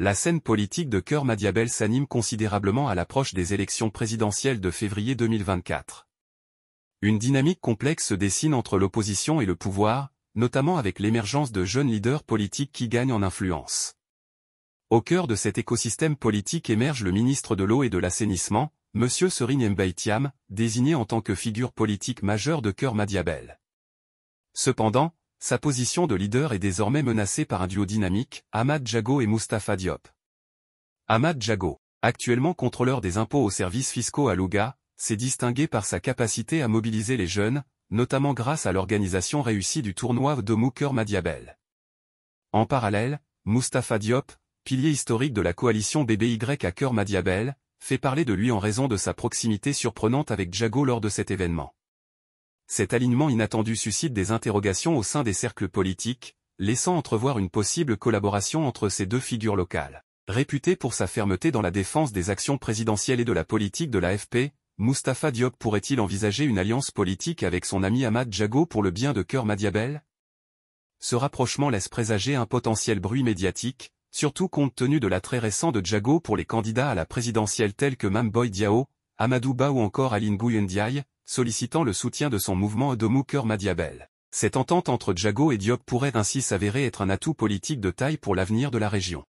La scène politique de Cœur Madiabel s'anime considérablement à l'approche des élections présidentielles de février 2024. Une dynamique complexe se dessine entre l'opposition et le pouvoir, notamment avec l'émergence de jeunes leaders politiques qui gagnent en influence. Au cœur de cet écosystème politique émerge le ministre de l'eau et de l'assainissement, M. Serine Mbaïtiam, désigné en tant que figure politique majeure de Cœur Madiabel. Cependant, sa position de leader est désormais menacée par un duo dynamique, Ahmad Jago et Mustapha Diop. Ahmad Jago, actuellement contrôleur des impôts aux services fiscaux à Louga, s'est distingué par sa capacité à mobiliser les jeunes, notamment grâce à l'organisation réussie du tournoi de Mouker Madiabel. En parallèle, Mustapha Diop, pilier historique de la coalition BBY à Cœur Madiabel, fait parler de lui en raison de sa proximité surprenante avec Jago lors de cet événement. Cet alignement inattendu suscite des interrogations au sein des cercles politiques, laissant entrevoir une possible collaboration entre ces deux figures locales. Réputé pour sa fermeté dans la défense des actions présidentielles et de la politique de l'AFP, Mustapha Diop pourrait-il envisager une alliance politique avec son ami Ahmad Jago pour le bien de Cœur Madiabel Ce rapprochement laisse présager un potentiel bruit médiatique, surtout compte tenu de l'attrait récent de Jago pour les candidats à la présidentielle tels que Mamboy Diao, Amadouba ou encore Aline Ndiaye, sollicitant le soutien de son mouvement Odomou Kermadiabel. Cette entente entre Djago et Diop pourrait ainsi s'avérer être un atout politique de taille pour l'avenir de la région.